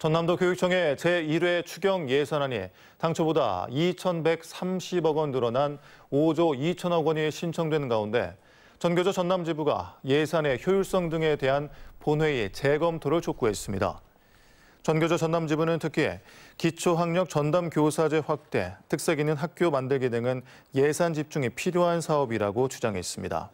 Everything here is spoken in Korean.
전남도 교육청의 제1회 추경 예산안이 당초보다 2,130억 원 늘어난 5조 2천억 원이 신청된 가운데 전교조 전남지부가 예산의 효율성 등에 대한 본회의 재검토를 촉구했습니다. 전교조 전남지부는 특히 기초학력 전담 교사제 확대, 특색 있는 학교 만들기 등은 예산 집중이 필요한 사업이라고 주장했습니다.